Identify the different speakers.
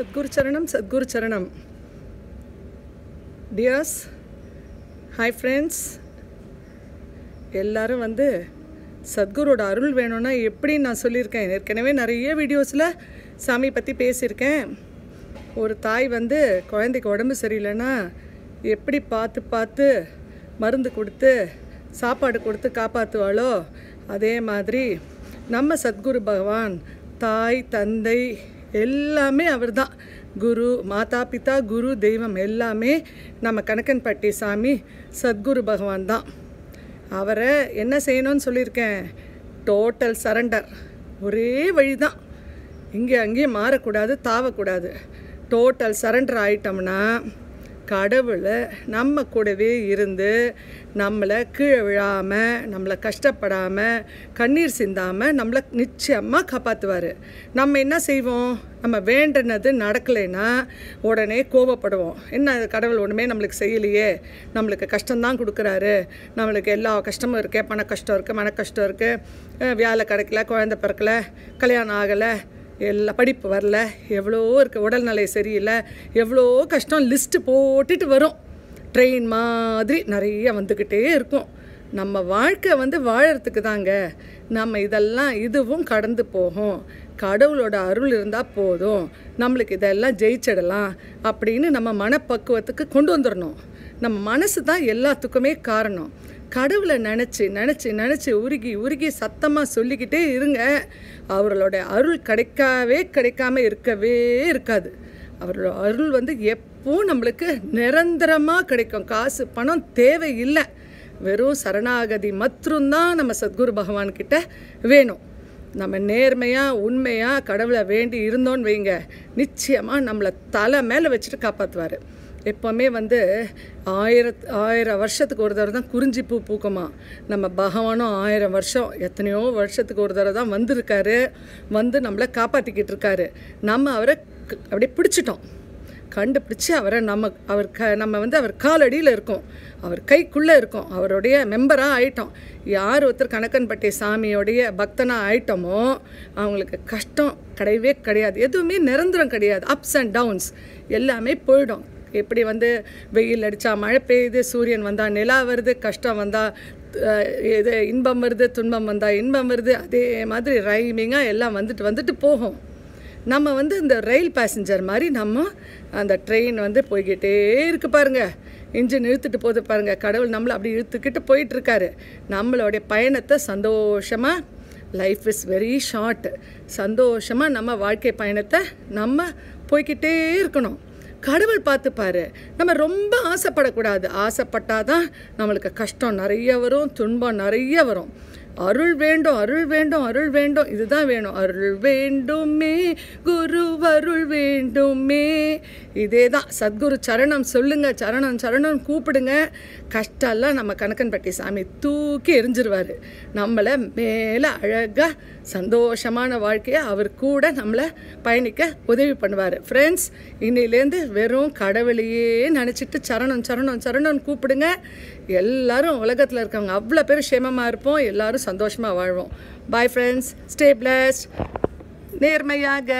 Speaker 1: சத்குரு சரணம் சத்குரு சரணம் tears hi friends எல்லோரும் வந்து சத்குரோட அருள் வேணும்னா எப்படி நான் சொல்லியிருக்கேன் ஏற்கனவே நிறைய வீடியோஸில் சாமி பற்றி பேசியிருக்கேன் ஒரு தாய் வந்து குழந்தைக்கு உடம்பு சரியில்லைன்னா எப்படி பார்த்து பார்த்து மருந்து கொடுத்து சாப்பாடு கொடுத்து காப்பாற்றுவாளோ அதே மாதிரி நம்ம சத்குரு பகவான் தாய் தந்தை எல்லாமே அவர் தான் குரு மாதா பிதா குரு தெய்வம் எல்லாமே நம்ம கணக்கன்பட்டி சாமி சத்குரு பகவான் தான் அவரை என்ன செய்யணும்னு சொல்லியிருக்கேன் டோட்டல் சரண்டர் ஒரே வழி தான் இங்கே அங்கேயும் மாறக்கூடாது தாவக்கூடாது டோட்டல் சரண்டர் ஆயிட்டோம்னா கடவுளை நம்ம கூடவே இருந்து நம்மளை கீழே விழாமல் நம்மளை கஷ்டப்படாமல் கண்ணீர் சிந்தாமல் நம்மளை நிச்சயமாக காப்பாற்றுவார் நம்ம என்ன செய்வோம் நம்ம வேண்டினது நடக்கலைன்னா உடனே கோவப்படுவோம் என்ன கடவுள் ஒன்றுமே நம்மளுக்கு செய்யலையே நம்மளுக்கு கஷ்டம்தான் கொடுக்குறாரு நம்மளுக்கு எல்லா கஷ்டமும் இருக்குது பண கஷ்டம் இருக்குது மன கஷ்டம் இருக்குது வியாழ கிடைக்கல குழந்த பிறக்கலை கல்யாணம் ஆகலை எல்லா படிப்பு வரல எவ்வளோ இருக்க உடல்நிலை சரியில்லை எவ்வளோ கஷ்டம் லிஸ்ட்டு போட்டுட்டு வரும் ட்ரெயின் மாதிரி நிறைய வந்துக்கிட்டே இருக்கும் நம்ம வாழ்க்கை வந்து வாழறதுக்கு தாங்க நம்ம இதெல்லாம் இதுவும் கடந்து போகும் கடவுளோட அருள் இருந்தால் போதும் நம்மளுக்கு இதெல்லாம் ஜெயிச்சிடலாம் அப்படின்னு நம்ம மனப்பக்குவத்துக்கு கொண்டு வந்துடணும் நம்ம மனசு தான் எல்லாத்துக்குமே காரணம் கடவுளை நினச்சி நினச்சி நினச்சி உருகி உருகி சத்தமாக சொல்லிக்கிட்டே இருங்க அவர்களோட அருள் கிடைக்காவே கிடைக்காம இருக்கவே இருக்காது அவரோட அருள் வந்து எப்பவும் நம்மளுக்கு நிரந்தரமாக கிடைக்கும் காசு பணம் தேவை இல்லை வெறும் சரணாகதி மற்றும்தான் நம்ம சத்குரு பகவான்கிட்ட வேணும் நம்ம நேர்மையாக உண்மையாக கடவுளை வேண்டி இருந்தோன்னு வைங்க நிச்சயமாக நம்மளை தலை மேலே வச்சுட்டு காப்பாற்றுவார் எப்போவுமே வந்து ஆயிரத் ஆயிரம் வருஷத்துக்கு ஒரு தடவை தான் குறிஞ்சி பூ பூக்குமா நம்ம பகவானும் ஆயிரம் வருஷம் எத்தனையோ வருஷத்துக்கு ஒரு தடவை தான் வந்திருக்காரு வந்து நம்மளை காப்பாற்றிக்கிட்டு இருக்காரு நம்ம அவரை அப்படியே பிடிச்சிட்டோம் கண்டுபிடிச்சி அவரை நம்ம அவர் க நம்ம வந்து அவர் காலடியில் இருக்கோம் அவர் கைக்குள்ளே இருக்கோம் அவருடைய மெம்பராக ஆயிட்டோம் யார் ஒருத்தர் கணக்கன்பட்டி சாமியோடைய பக்தனாக ஆயிட்டோமோ அவங்களுக்கு கஷ்டம் கிடையவே கிடையாது எதுவுமே நிரந்தரம் கிடையாது அப்ஸ் அண்ட் டவுன்ஸ் எல்லாமே போயிடும் எப்படி வந்து வெயில் அடித்தா மழை பெய்யுது சூரியன் வந்தால் நிலா வருது கஷ்டம் வந்தால் இது இன்பம் வருது துன்பம் வந்தால் இன்பம் வருது அதே மாதிரி ரைமிங்காக எல்லாம் வந்துட்டு வந்துட்டு போகும் நம்ம வந்து இந்த ரயில் பேசஞ்சர் மாதிரி நம்ம அந்த ட்ரெயின் வந்து போய்கிட்டே இருக்கு பாருங்கள் இன்ஜின் இழுத்துட்டு போது பாருங்கள் கடவுள் நம்மளை அப்படி இழுத்துக்கிட்டு போயிட்டுருக்காரு நம்மளுடைய பயணத்தை சந்தோஷமாக லைஃப் இஸ் வெரி ஷார்ட் சந்தோஷமாக நம்ம வாழ்க்கை பயணத்தை நம்ம போய்கிட்டே இருக்கணும் கடவுள் பார்த்துப்பாரு நம்ம ரொம்ப ஆசைப்படக்கூடாது ஆசைப்பட்டால் தான் நம்மளுக்கு கஷ்டம் நிறைய வரும் துன்பம் நிறைய வரும் அருள் வேண்டும் அருள் வேண்டும் அருள் வேண்டும் இதுதான் வேணும் அருள் வேண்டுமே குரு அருள் வேண்டுமே இதே தான் சத்குரு சரணம் சொல்லுங்கள் சரணம் சரணம் கூப்பிடுங்க கஷ்டம்லாம் நம்ம கணக்கன்பட்டி சாமி தூக்கி எரிஞ்சிருவார் நம்மளை மேலே அழகாக சந்தோஷமான வாழ்க்கையை அவர் கூட நம்மளை பயணிக்க உதவி பண்ணுவார் ஃப்ரெண்ட்ஸ் இன்னிலேருந்து வெறும் கடவுளையே நினச்சிட்டு சரணம் சரணம் சரணம் கூப்பிடுங்க எல்லாரும் உலகத்தில் இருக்கவங்க அவ்வளோ பேர் க்ஷேமமாக இருப்போம் எல்லாரும் சந்தோஷமாக வாழ்வோம் பாய் ஃப்ரெண்ட்ஸ் ஸ்டே பிளஸ்ட் நேர்மையாக